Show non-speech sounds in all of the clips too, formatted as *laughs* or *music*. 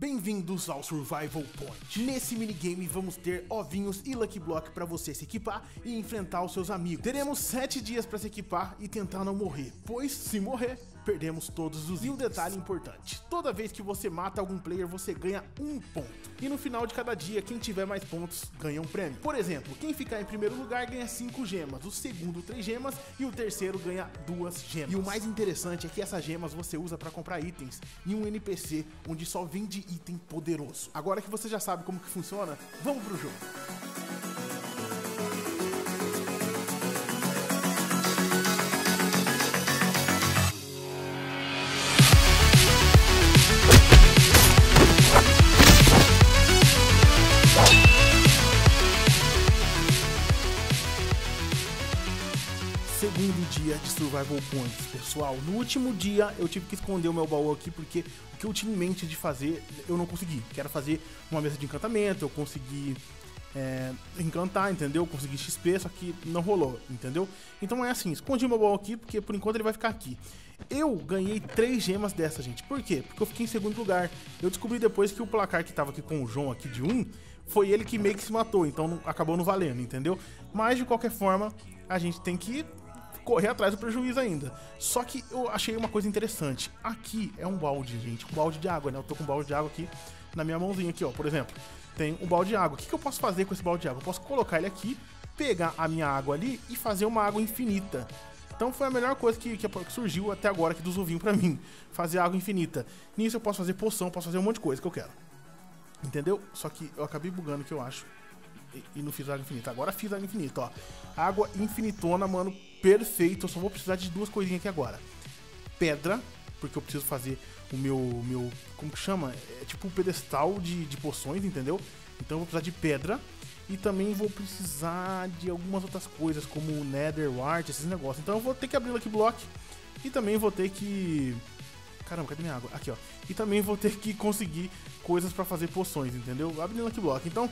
Bem-vindos ao Survival Point. Nesse minigame vamos ter ovinhos e Lucky Block para você se equipar e enfrentar os seus amigos. Teremos 7 dias para se equipar e tentar não morrer, pois se morrer, perdemos todos os E itens. um detalhe importante, toda vez que você mata algum player, você ganha um ponto. E no final de cada dia, quem tiver mais pontos ganha um prêmio. Por exemplo, quem ficar em primeiro lugar ganha 5 gemas, o segundo 3 gemas e o terceiro ganha 2 gemas. E o mais interessante é que essas gemas você usa para comprar itens em um NPC onde só vende item poderoso. Agora que você já sabe como que funciona, vamos pro jogo. survival points, pessoal. No último dia eu tive que esconder o meu baú aqui porque o que eu tinha em mente de fazer eu não consegui. Quero fazer uma mesa de encantamento, eu consegui é, encantar, entendeu? Consegui XP, só que não rolou, entendeu? Então é assim, escondi meu baú aqui porque por enquanto ele vai ficar aqui. Eu ganhei três gemas dessa, gente. Por quê? Porque eu fiquei em segundo lugar. Eu descobri depois que o placar que tava aqui com o João aqui de 1 um, foi ele que meio que se matou, então não, acabou não valendo, entendeu? Mas de qualquer forma, a gente tem que correr atrás do prejuízo ainda. Só que eu achei uma coisa interessante. Aqui é um balde, gente. Um balde de água, né? Eu tô com um balde de água aqui na minha mãozinha aqui, ó. Por exemplo, tem um balde de água. O que, que eu posso fazer com esse balde de água? Eu posso colocar ele aqui, pegar a minha água ali e fazer uma água infinita. Então foi a melhor coisa que, que, surgiu até agora aqui dos ovinhos para mim. Fazer água infinita. Nisso eu posso fazer poção, posso fazer um monte de coisa que eu quero. Entendeu? Só que eu acabei bugando que eu acho e não fiz água infinita. Agora fiz água infinita, ó. Água infinitona, mano, perfeito. Eu só vou precisar de duas coisinhas aqui agora. Pedra, porque eu preciso fazer o meu, meu como que chama? É tipo um pedestal de, de poções, entendeu? Então eu vou precisar de pedra. E também vou precisar de algumas outras coisas, como o Nether, Wart, esses negócios. Então eu vou ter que abrir o Lucky Block. E também vou ter que... Caramba, cadê minha água? Aqui, ó. E também vou ter que conseguir coisas para fazer poções, entendeu? Abrindo Lucky Block. Então,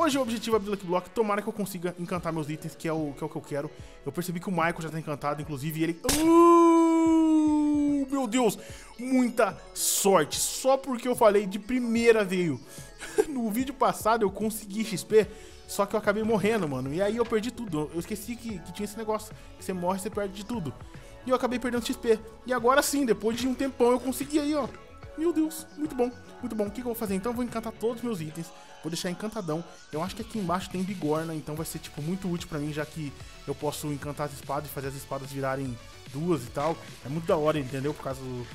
Hoje o objetivo é abrir Lucky Block, tomara que eu consiga encantar meus itens, que é o que, é o que eu quero. Eu percebi que o Michael já tá encantado, inclusive, e ele... Uh, meu Deus, muita sorte. Só porque eu falei de primeira veio. *laughs* no vídeo passado eu consegui XP, só que eu acabei morrendo, mano. E aí eu perdi tudo. Eu esqueci que, que tinha esse negócio, que você morre, você perde de tudo. E eu acabei perdendo XP. E agora sim, depois de um tempão, eu consegui aí, ó. Meu Deus, muito bom, muito bom. O que, que eu vou fazer? Então eu vou encantar todos os meus itens. Vou deixar encantadão. Eu acho que aqui embaixo tem bigorna, então vai ser tipo muito útil para mim, já que eu posso encantar as espadas e fazer as espadas virarem duas e tal. É muito da hora, entendeu? Por causa do,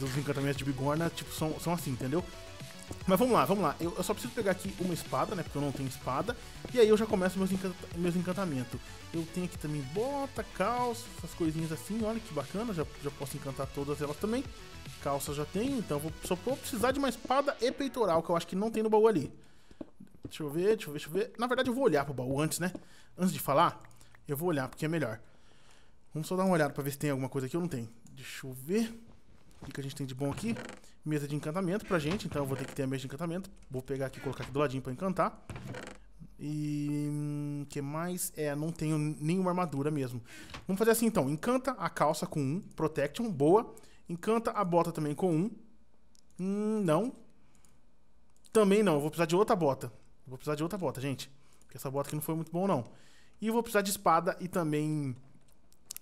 dos encantamentos de bigorna, tipo, são, são assim, entendeu? Mas vamos lá, vamos lá. Eu, eu, só preciso pegar aqui uma espada, né? Porque eu não tenho espada. E aí eu já começo meus, encanta meus encantamentos. Eu tenho aqui também bota, calça, essas coisinhas assim. Olha que bacana, já, já posso encantar todas elas também. Calça já tenho, então vou, só vou precisar de uma espada e peitoral, que eu acho que não tem no baú ali. Deixa eu ver, deixa eu ver, deixa eu ver. Na verdade eu vou olhar pro baú antes, né? Antes de falar, eu vou olhar, porque é melhor. Vamos só dar uma olhada pra ver se tem alguma coisa aqui ou não tem. Deixa eu ver. O que, que a gente tem de bom aqui? mesa de encantamento pra gente, então eu vou ter que ter a mesa de encantamento. Vou pegar aqui e colocar aqui do ladinho pra encantar. E hum, que mais? É, não tenho nenhuma armadura mesmo. Vamos fazer assim então. Encanta a calça com um, protection, boa. Encanta a bota também com um. Hum, não. Também não, eu vou precisar de outra bota. Vou precisar de outra bota, gente. Porque essa bota aqui não foi muito bom não. E vou precisar de espada e também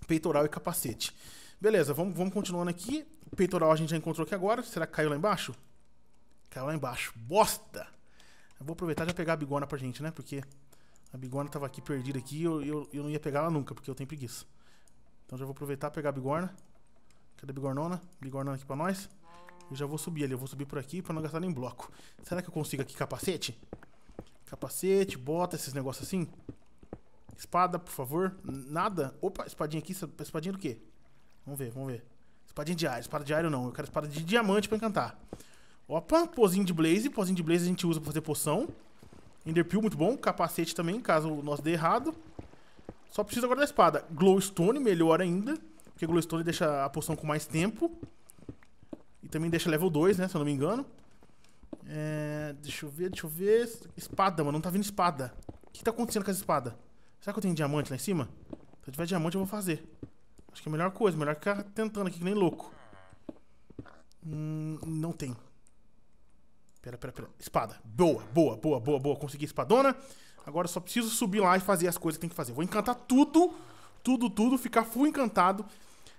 peitoral e capacete. Beleza, vamos, vamos continuando aqui. O peitoral a gente já encontrou aqui agora. Será que caiu lá embaixo? Caiu lá embaixo. Bosta! Eu vou aproveitar e já pegar a bigorna pra gente, né? Porque a bigorna tava aqui perdida aqui e eu, eu, eu, não ia pegar ela nunca, porque eu tenho preguiça. Então já vou aproveitar pegar a bigorna. Cadê a bigornona? Bigornona aqui pra nós. E já vou subir ali. Eu vou subir por aqui pra não gastar nem bloco. Será que eu consigo aqui capacete? Capacete, bota, esses negócios assim. Espada, por favor. Nada. Opa, espadinha aqui. Espadinha do quê? Vamos ver, vamos ver. Espada de área. Espada de não. Eu quero espada de diamante pra encantar. Opa, pozinho de blaze. Pozinho de blaze a gente usa pra fazer poção. Enderpeel, muito bom. Capacete também, caso o nosso dê errado. Só precisa agora da espada. Glowstone, melhor ainda. Porque Glowstone deixa a poção com mais tempo. E também deixa level 2, né? Se eu não me engano. É, deixa eu ver, deixa eu ver. Espada, mano. Não tá vindo espada. O que tá acontecendo com essa espada? Será que eu tenho diamante lá em cima? Se eu tiver diamante, eu vou fazer. Acho que é a melhor coisa, melhor ficar tentando aqui que nem louco. Hum, não tem. Pera, pera, pera. Espada. Boa, boa, boa, boa, boa. Consegui a espadona. Agora só preciso subir lá e fazer as coisas que tem que fazer. Vou encantar tudo, tudo, tudo. Ficar full encantado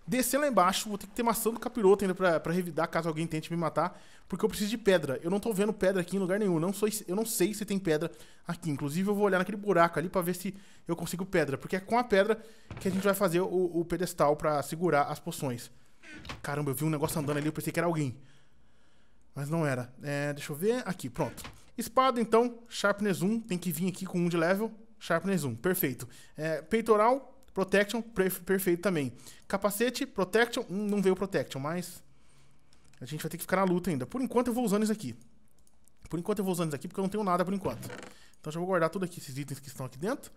descer lá embaixo, vou ter que ter maçã do capiroto ainda pra, pra revidar caso alguém tente me matar, porque eu preciso de pedra. Eu não tô vendo pedra aqui em lugar nenhum, não sou, eu não sei se tem pedra aqui. Inclusive eu vou olhar naquele buraco ali pra ver se eu consigo pedra, porque é com a pedra que a gente vai fazer o, o pedestal pra segurar as poções. Caramba, eu vi um negócio andando ali, eu pensei que era alguém. Mas não era. É, deixa eu ver, aqui, pronto. Espada então, Sharpness 1, tem que vir aqui com 1 de level. Sharpness 1, perfeito. É, peitoral, Protection, perfeito também. Capacete, Protection, hum, não veio Protection, mas... A gente vai ter que ficar na luta ainda. Por enquanto eu vou usando isso aqui. Por enquanto eu vou usando isso aqui porque eu não tenho nada por enquanto. Então já vou guardar tudo aqui, esses itens que estão aqui dentro.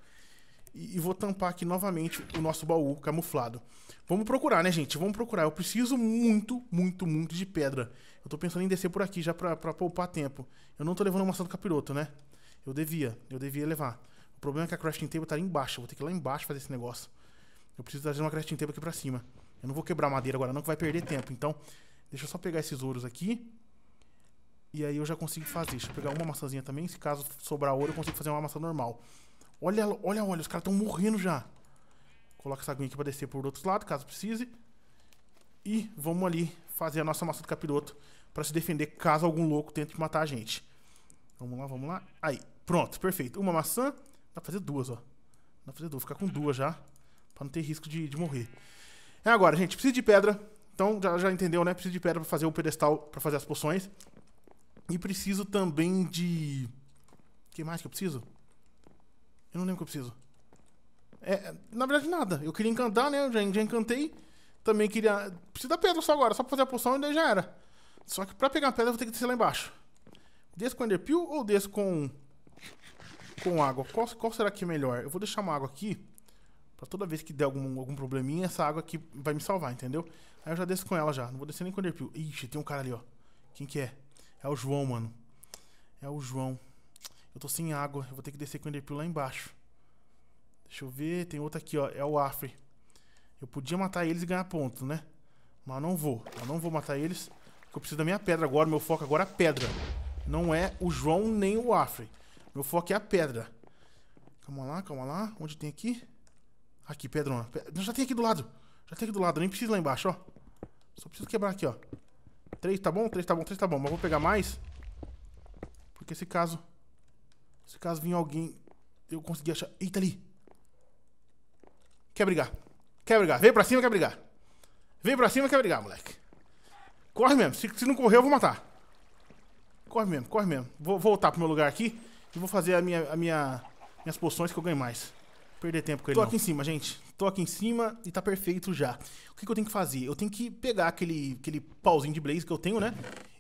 E, e vou tampar aqui novamente o nosso baú camuflado. Vamos procurar, né, gente? Vamos procurar. Eu preciso muito, muito, muito de pedra. Eu tô pensando em descer por aqui já pra, pra poupar tempo. Eu não tô levando uma maçã do capiroto, né? Eu devia, eu devia levar problema é que a crafting table tá ali embaixo. Eu vou ter que ir lá embaixo fazer esse negócio. Eu preciso trazer uma crafting table aqui pra cima. Eu não vou quebrar madeira agora não, que vai perder tempo. Então, deixa eu só pegar esses ouros aqui. E aí eu já consigo fazer. Deixa eu pegar uma maçãzinha também. Se caso sobrar ouro, eu consigo fazer uma maçã normal. Olha, olha, olha. Os caras estão morrendo já. Coloca essa aguinha aqui pra descer por outro lado, caso precise. E vamos ali fazer a nossa maçã do capiroto para se defender caso algum louco tente matar a gente. Vamos lá, vamos lá. Aí, pronto, perfeito. Uma maçã, Dá pra fazer duas, ó. Dá pra fazer duas. Ficar com duas já. Pra não ter risco de, de morrer. É agora, gente. Precisa de pedra. Então, já, já entendeu, né? Preciso de pedra pra fazer o pedestal, pra fazer as poções. E preciso também de... O que mais que eu preciso? Eu não lembro o que eu preciso. É, na verdade, nada. Eu queria encantar, né? Eu já, já encantei. Também queria... Preciso da pedra só agora. Só pra fazer a poção e daí já era. Só que pra pegar a pedra eu vou ter que descer lá embaixo. Desço com Enderpeel ou desço com com água. Qual, qual será que é melhor? Eu vou deixar uma água aqui, pra toda vez que der algum, algum probleminha, essa água aqui vai me salvar, entendeu? Aí eu já desço com ela já, não vou descer nem com o Derpil. Ixi, tem um cara ali, ó. Quem que é? É o João, mano. É o João. Eu tô sem água, eu vou ter que descer com o Enderpeel lá embaixo. Deixa eu ver, tem outro aqui, ó. É o Afri. Eu podia matar eles e ganhar ponto, né? Mas não vou. Eu não vou matar eles. Porque eu preciso da minha pedra agora. Meu foco agora é a pedra. Não é o João nem o Afri. Meu foco é a pedra. Calma lá, calma lá. Onde tem aqui? Aqui, pedrona. já tem aqui do lado. Já tem aqui do lado. nem preciso lá embaixo, ó. Só preciso quebrar aqui, ó. Três tá bom? Três tá bom, três tá bom. Mas vou pegar mais. Porque se caso... Se caso vir alguém... Eu conseguir achar... Eita, ali. Quer brigar. Quer brigar. Vem pra cima, quer brigar. Vem pra cima, quer brigar, moleque. Corre mesmo. Se, se não correr, eu vou matar. Corre mesmo, corre mesmo. Vou voltar pro meu lugar aqui. E vou fazer a minha, a minha, minhas poções que eu ganho mais. Perder tempo com ele Tô não. aqui em cima, gente. Tô aqui em cima e tá perfeito já. O que, que eu tenho que fazer? Eu tenho que pegar aquele, aquele pauzinho de blaze que eu tenho, né?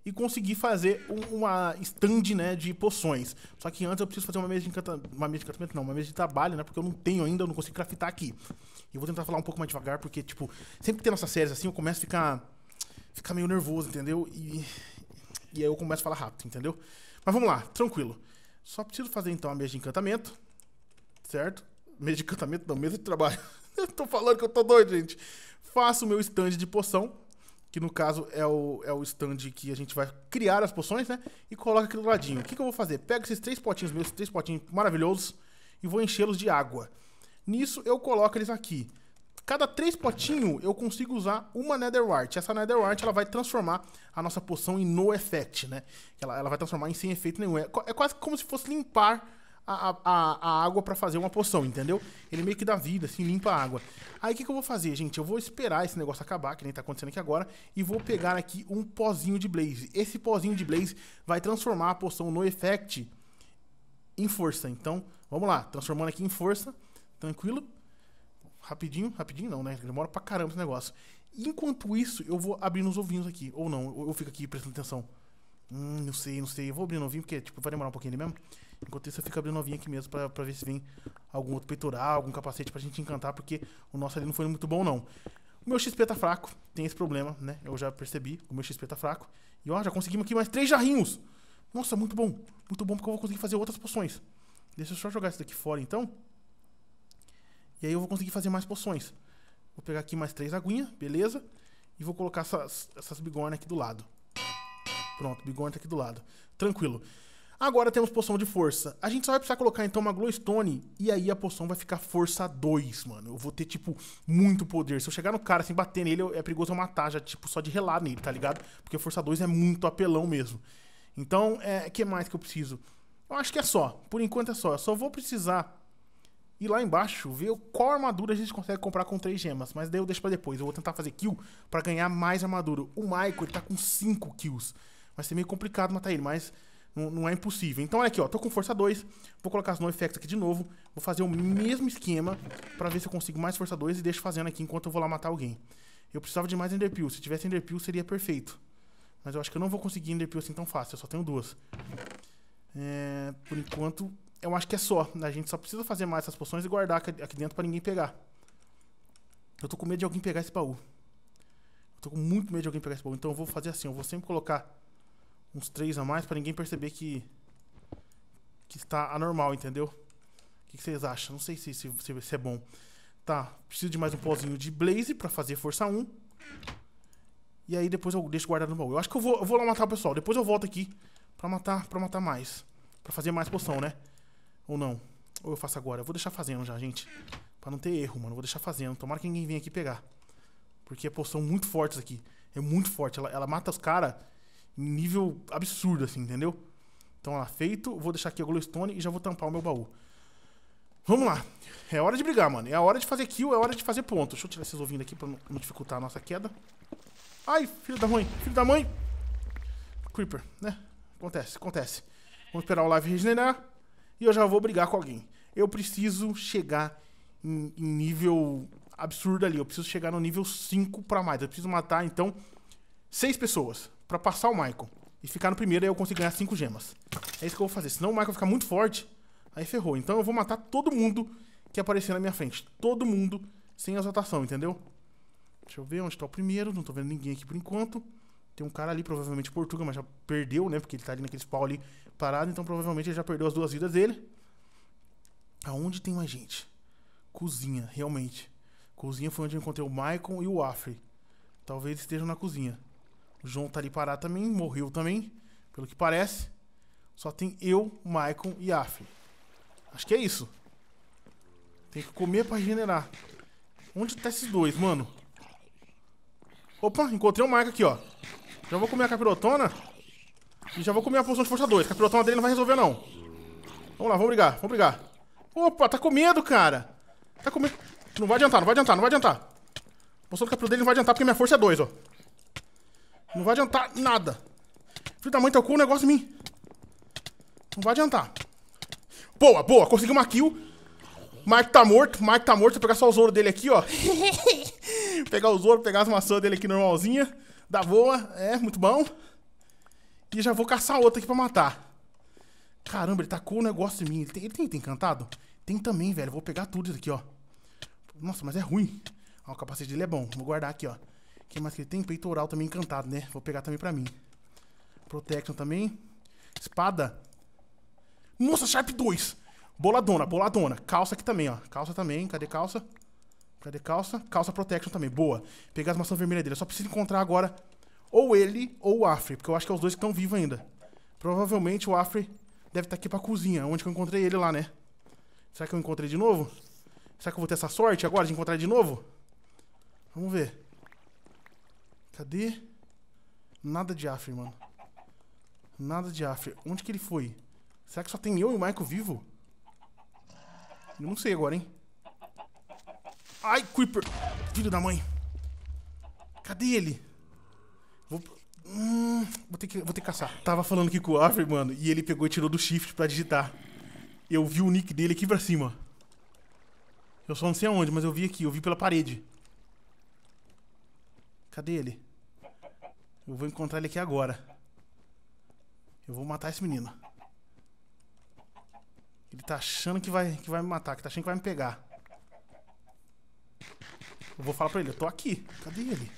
e conseguir fazer uma stand né, de poções. Só que antes eu preciso fazer uma mesa de encantamento. Uma mesa de encantamento, não, uma mesa de trabalho, né? Porque eu não tenho ainda, eu não consigo craftar aqui. E eu vou tentar falar um pouco mais devagar, porque, tipo, sempre que tem nossas séries assim, eu começo a ficar. ficar meio nervoso, entendeu? E, e aí eu começo a falar rápido, entendeu? Mas vamos lá, tranquilo. Só preciso fazer então a mesa de encantamento, certo? Mesa de encantamento não, mesa de trabalho. *laughs* eu tô falando que eu tô doido, gente. Faço o meu stand de poção, que no caso é o, é o stand que a gente vai criar as poções, né? E coloca aqui do ladinho. O que, que eu vou fazer? Pego esses três potinhos meus, três potinhos maravilhosos, e vou enchê-los de água. Nisso eu coloco eles aqui cada três potinhos eu consigo usar uma Netherwart. Essa Netherwart ela vai transformar a nossa poção em no effect, né? Ela, ela vai transformar em sem efeito nenhum. É, é quase como se fosse limpar a, a, a água para fazer uma poção, entendeu? Ele meio que dá vida, assim, limpa a água. Aí o que, que eu vou fazer, gente? Eu vou esperar esse negócio acabar, que nem tá acontecendo aqui agora, e vou pegar aqui um pozinho de Blaze. Esse pozinho de Blaze vai transformar a poção no effect em força. Então, vamos lá, transformando aqui em força, tranquilo. Rapidinho, rapidinho não, né? Demora pra caramba esse negócio. Enquanto isso, eu vou abrindo os ovinhos aqui. Ou não, eu, fico aqui prestando atenção. Hum, não sei, não sei. Eu vou abrindo ovinho, porque tipo, vai demorar um pouquinho ali mesmo. Enquanto isso, eu fico abrindo ovinho aqui mesmo pra, pra ver se vem algum outro peitoral, algum capacete pra gente encantar, porque o nosso ali não foi muito bom, não. O meu XP tá fraco, tem esse problema, né? Eu já percebi, o meu XP tá fraco. E ó, já conseguimos aqui mais três jarrinhos. Nossa, muito bom. Muito bom, porque eu vou conseguir fazer outras poções. Deixa eu só jogar isso daqui fora, então. E aí eu vou conseguir fazer mais poções. Vou pegar aqui mais três aguinha, beleza? E vou colocar essas, essas bigorna aqui do lado. Pronto, bigorna tá aqui do lado. Tranquilo. Agora temos poção de força. A gente só vai precisar colocar então uma glowstone e aí a poção vai ficar força 2, mano. Eu vou ter, tipo, muito poder. Se eu chegar no cara assim, bater nele, é perigoso eu matar já, tipo, só de relar nele, tá ligado? Porque força 2 é muito apelão mesmo. Então, é, que mais que eu preciso? Eu acho que é só. Por enquanto é só. Eu só vou precisar e lá embaixo ver qual armadura a gente consegue comprar com três gemas. Mas daí eu deixo pra depois. Eu vou tentar fazer kill pra ganhar mais armadura. O Michael, ele tá com cinco kills. Vai ser meio complicado matar ele, mas não, não é impossível. Então olha aqui, ó. Tô com força 2. Vou colocar as no effects aqui de novo. Vou fazer o mesmo esquema pra ver se eu consigo mais força 2 e deixo fazendo aqui enquanto eu vou lá matar alguém. Eu precisava de mais enderpeel. Se tivesse enderpeel, seria perfeito. Mas eu acho que eu não vou conseguir enderpeel assim tão fácil. Eu só tenho duas. É, por enquanto, eu acho que é só. Né? A gente só precisa fazer mais essas poções e guardar aqui dentro para ninguém pegar. Eu tô com medo de alguém pegar esse baú. Eu tô com muito medo de alguém pegar esse baú. Então eu vou fazer assim, eu vou sempre colocar uns três a mais para ninguém perceber que que está anormal, entendeu? O que, vocês acham? Não sei se, se, se, é bom. Tá, preciso de mais um pozinho de Blaze para fazer força 1. E aí depois eu deixo guardado no baú. Eu acho que eu vou, eu vou lá matar o pessoal. Depois eu volto aqui para matar, pra matar mais. para fazer mais poção, né? Ou não? Ou eu faço agora? Eu vou deixar fazendo já, gente. Pra não ter erro, mano. Eu vou deixar fazendo. Tomara que ninguém venha aqui pegar. Porque a poção muito forte isso aqui. É muito forte. Ela, ela mata os caras em nível absurdo, assim, entendeu? Então, lá, feito. Vou deixar aqui a glowstone e já vou tampar o meu baú. Vamos lá. É hora de brigar, mano. É hora de fazer kill, é hora de fazer ponto. Deixa eu tirar esses ouvindo aqui pra não dificultar a nossa queda. Ai, filho da mãe. Filho da mãe. Creeper, né? Acontece, acontece. Vamos esperar o live regenerar e eu já vou brigar com alguém. Eu preciso chegar em, em nível absurdo ali. Eu preciso chegar no nível 5 para mais. Eu preciso matar, então, seis pessoas para passar o Michael. E ficar no primeiro, aí eu consigo ganhar cinco gemas. É isso que eu vou fazer. Senão o Michael ficar muito forte, aí ferrou. Então eu vou matar todo mundo que aparecer na minha frente. Todo mundo sem exaltação, entendeu? Deixa eu ver onde tá o primeiro. Não tô vendo ninguém aqui por enquanto. Tem um cara ali, provavelmente Portugal, mas já perdeu, né? Porque ele tá ali naquele pau ali parado, então provavelmente ele já perdeu as duas vidas dele. Aonde tem mais gente? Cozinha, realmente. Cozinha foi onde eu encontrei o Michael e o Afri. Talvez estejam na cozinha. O João tá ali parado também, morreu também, pelo que parece. Só tem eu, Michael e Afri. Acho que é isso. Tem que comer pra regenerar. Onde tá esses dois, mano? Opa, encontrei o um Michael aqui, ó. Já então vou comer a capirotona. E já vou comer a poção de força 2. A capirotona dele não vai resolver, não. Vamos lá, vamos brigar, vamos brigar. Opa, tá com medo, cara. Tá com medo. Não vai adiantar, não vai adiantar, não vai adiantar. A poção do capirotona dele não vai adiantar porque minha força é 2, ó. Não vai adiantar nada. Filho da mãe, tocou o é um negócio em mim. Não vai adiantar. Boa, boa, consegui uma kill. Mark tá morto, Mark tá morto. Vou pegar só o ouro dele aqui, ó. *laughs* pegar o ouro, pegar as maçãs dele aqui normalzinha. Dá boa é, muito bom. E já vou caçar outra aqui pra matar. Caramba, ele tacou um negócio em mim. Ele tem, ele tem, encantado? Tem também, velho. Vou pegar tudo isso aqui, ó. Nossa, mas é ruim. Ó, o capacete dele é bom. Vou guardar aqui, ó. O que mais que ele tem? Peitoral também encantado, né? Vou pegar também pra mim. Protection também. Espada. Nossa, Sharp 2. Boladona, boladona. Calça aqui também, ó. Calça também. Cadê calça? Cadê calça? Calça Protection também, boa. Pegar as maçãs vermelhas dele. Eu só preciso encontrar agora ou ele ou o Afri, porque eu acho que é os dois que estão vivos ainda. Provavelmente o Afri deve estar tá aqui pra cozinha, onde que eu encontrei ele lá, né? Será que eu encontrei de novo? Será que eu vou ter essa sorte agora de encontrar de novo? Vamos ver. Cadê? Nada de Afri, mano. Nada de Afri. Onde que ele foi? Será que só tem eu e o Michael vivo? Eu não sei agora, hein? Ai, Creeper. Filho da mãe. Cadê ele? Vou... Hum, vou, ter que, vou ter que caçar. Tava falando aqui com o Arthur, mano, e ele pegou e tirou do shift pra digitar. Eu vi o nick dele aqui pra cima. Eu só não sei aonde, mas eu vi aqui. Eu vi pela parede. Cadê ele? Eu vou encontrar ele aqui agora. Eu vou matar esse menino. Ele tá achando que vai, que vai me matar, que tá achando que vai me pegar. Eu vou falar pra ele, eu tô aqui. Cadê ele?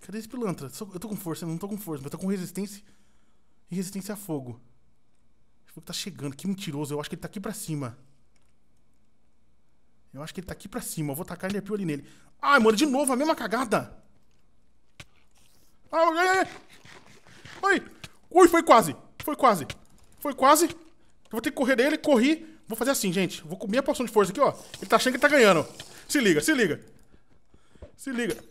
Cadê esse pilantra? Eu tô com força, eu não tô com força, mas eu tô com resistência e resistência a fogo. O fogo tá chegando, que mentiroso. Eu acho que ele tá aqui pra cima. Eu acho que ele tá aqui pra cima. Eu vou tacar ele ali nele. Ai, mano, de novo, a mesma cagada. Ah, ai, ai, ai. Oi, Ui, foi quase. Foi quase. Foi quase. Eu vou ter que correr dele. Corri. Vou fazer assim, gente. Vou comer a poção de força aqui, ó. Ele tá achando que ele tá ganhando. Se liga, se liga. Se liga.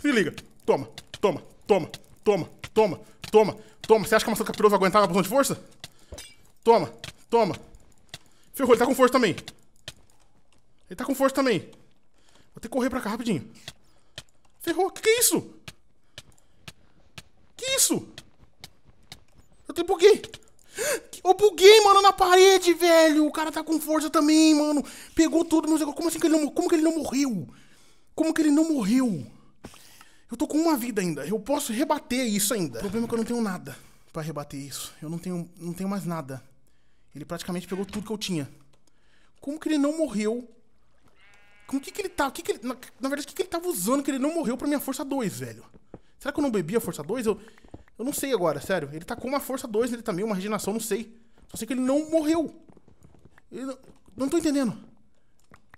Se liga. Toma, toma, toma, toma, toma, toma, toma. Você acha que a maçã capiroso vai aguentar a poção de força? Toma, toma. Ferrou, ele tá com força também. Ele tá com força também. Vou ter que correr pra cá rapidinho. Ferrou. Que que é isso? Que isso? Eu te buguei. Eu buguei, mano, na parede, velho. O cara tá com força também, mano. Pegou tudo, mas Como assim que ele não, como que ele não morreu? Como que ele não morreu? Eu tô com uma vida ainda. Eu posso rebater isso ainda. O problema é que eu não tenho nada para rebater isso. Eu não tenho, não tenho mais nada. Ele praticamente pegou tudo que eu tinha. Como que ele não morreu? Com o que que ele tá? O que que ele, na, na verdade, o que que ele tava usando que ele não morreu pra minha força 2, velho? Será que eu não bebi a força 2? Eu eu não sei agora, sério. Ele tá com uma força 2 nele também, uma regeneração, não sei. Só sei que ele não morreu. Ele não... não tô entendendo.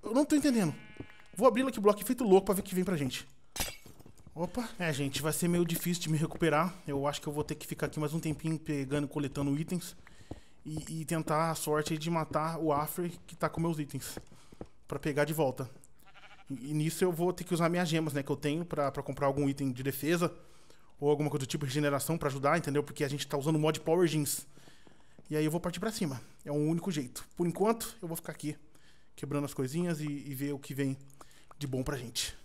Eu não tô entendendo. Vou abrir o Lucky Block feito louco pra ver o que vem pra gente. Opa. É, gente, vai ser meio difícil de me recuperar. Eu acho que eu vou ter que ficar aqui mais um tempinho pegando e coletando itens. E, e, tentar a sorte de matar o Afri que tá com meus itens. para pegar de volta. E, e nisso eu vou ter que usar minhas gemas, né? Que eu tenho pra, pra comprar algum item de defesa ou alguma coisa do tipo regeneração para ajudar, entendeu? Porque a gente tá usando o mod Power Jeans. E aí eu vou partir para cima. É o único jeito. Por enquanto, eu vou ficar aqui quebrando as coisinhas e, e ver o que vem de bom pra gente.